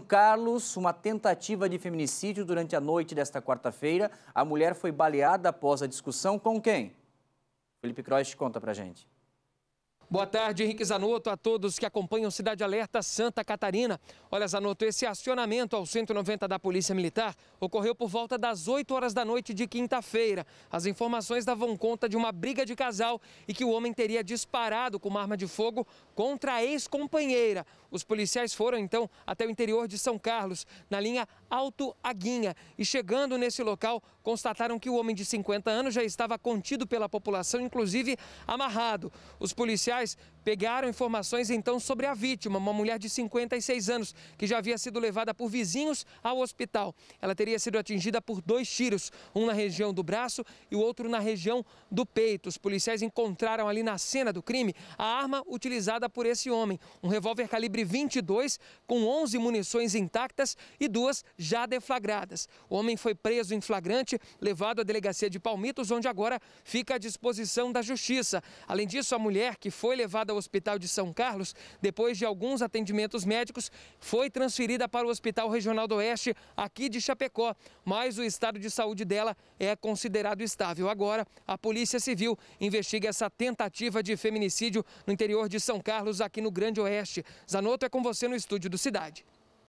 Carlos, uma tentativa de feminicídio durante a noite desta quarta-feira. A mulher foi baleada após a discussão com quem? Felipe Croix conta pra gente. Boa tarde, Henrique Zanotto, a todos que acompanham Cidade Alerta Santa Catarina. Olha, Zanotto, esse acionamento ao 190 da Polícia Militar ocorreu por volta das 8 horas da noite de quinta-feira. As informações davam conta de uma briga de casal e que o homem teria disparado com uma arma de fogo contra a ex-companheira. Os policiais foram, então, até o interior de São Carlos, na linha Alto Aguinha. E chegando nesse local, constataram que o homem de 50 anos já estava contido pela população, inclusive amarrado. Os policiais guys Pegaram informações então sobre a vítima, uma mulher de 56 anos, que já havia sido levada por vizinhos ao hospital. Ela teria sido atingida por dois tiros, um na região do braço e o outro na região do peito. Os policiais encontraram ali na cena do crime a arma utilizada por esse homem, um revólver calibre 22 com 11 munições intactas e duas já deflagradas. O homem foi preso em flagrante, levado à delegacia de Palmitos, onde agora fica à disposição da justiça. Além disso, a mulher que foi levada ao ao Hospital de São Carlos, depois de alguns atendimentos médicos, foi transferida para o Hospital Regional do Oeste, aqui de Chapecó, mas o estado de saúde dela é considerado estável. Agora, a Polícia Civil investiga essa tentativa de feminicídio no interior de São Carlos, aqui no Grande Oeste. Zanotto é com você no estúdio do Cidade.